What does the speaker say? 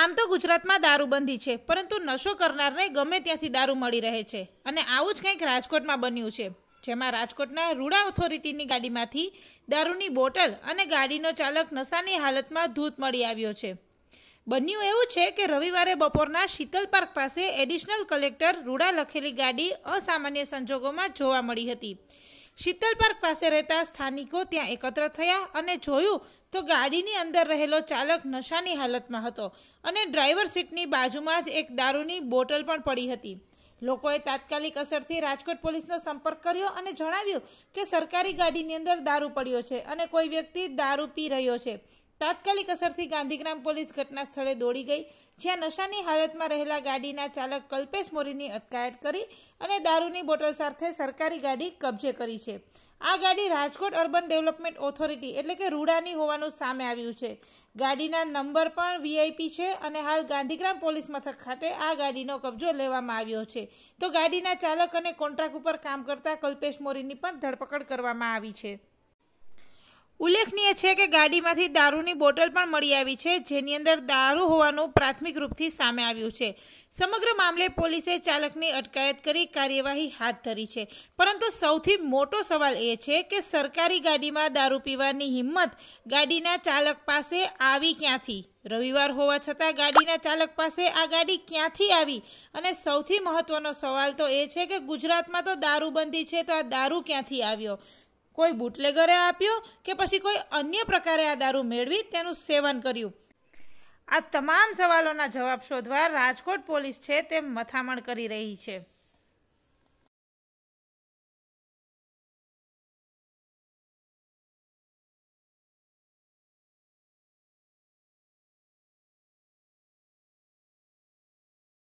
આમ તો ગુજરાતમાં દારૂબંધી છે પરંતુ નશો કરનારને ગમે ત્યાંથી દારૂ મળી રહે છે અને આવું જ કંઈક રાજકોટમાં બન્યું છે જેમાં રાજકોટના રૂડા ઓથોરિટીની ગાડીમાંથી દારૂની બોટલ અને ગાડીનો ચાલક નશાની હાલતમાં ધૂત મળી આવ્યો છે બન્યું એવું છે કે રવિવારે બપોરના શીતલ પાર્ક પાસે એડિશનલ કલેક્ટર રૂડા લખેલી ગાડી અસામાન્ય સંજોગોમાં જોવા મળી હતી શીતલ પાર્ક પાસે રહેતા સ્થાનિકો ત્યાં એકત્ર થયા અને જોયું તો ગાડીની અંદર રહેલો ચાલક નશાની હાલતમાં હતો અને ડ્રાઈવર સીટની બાજુમાં જ એક દારૂની બોટલ પણ પડી હતી લોકોએ તાત્કાલિક અસરથી રાજકોટ પોલીસનો સંપર્ક કર્યો અને જણાવ્યું કે સરકારી ગાડીની અંદર દારૂ પડ્યો છે અને કોઈ વ્યક્તિ દારૂ પી રહ્યો છે તાત્કાલિક અસરથી ગાંધીગ્રામ પોલીસ ઘટના સ્થળે દોડી ગઈ જ્યાં નશાની હાલતમાં રહેલા ગાડીના ચાલક કલ્પેશ મોરીની અટકાયત કરી અને દારૂની બોટલ સાથે સરકારી ગાડી કબજે કરી છે આ ગાડી રાજકોટ અર્બન ડેવલપમેન્ટ ઓથોરિટી એટલે કે રૂડાની હોવાનું સામે આવ્યું છે ગાડીના નંબર પણ વીઆઈપી છે અને હાલ ગાંધીગ્રામ પોલીસ મથક ખાતે આ ગાડીનો કબજો લેવામાં આવ્યો છે તો ગાડીના ચાલક અને કોન્ટ્રાક્ટ ઉપર કામ કરતા કલ્પેશ મોરીની પણ ધરપકડ કરવામાં આવી છે ઉલ્લેખનીય છે કે ગાડીમાંથી દારૂની બોટલ પણ મળી આવી છે જેની અંદર દારૂ હોવાનું પ્રાથમિક રૂપથી સામે આવ્યું છે સમગ્ર મામલે પોલીસે ચાલકની અટકાયત કરી કાર્યવાહી હાથ ધરી છે પરંતુ સૌથી મોટો સવાલ એ છે કે સરકારી ગાડીમાં દારૂ પીવાની હિંમત ગાડીના ચાલક પાસે આવી ક્યાંથી રવિવાર હોવા છતાં ગાડીના ચાલક પાસે આ ગાડી ક્યાંથી આવી અને સૌથી મહત્વનો સવાલ તો એ છે કે ગુજરાતમાં તો દારૂબંધી છે તો આ દારૂ ક્યાંથી આવ્યો કોઈ બુટલેગરે આપ્યો કે પછી કોઈ અન્ય પ્રકારે આ દારૂ મેળવી તેનું સેવન કર્યું આ તમામ સવાલોના જવાબ શોધવા રાજકોટ પોલીસ છે તે મથામણ કરી રહી છે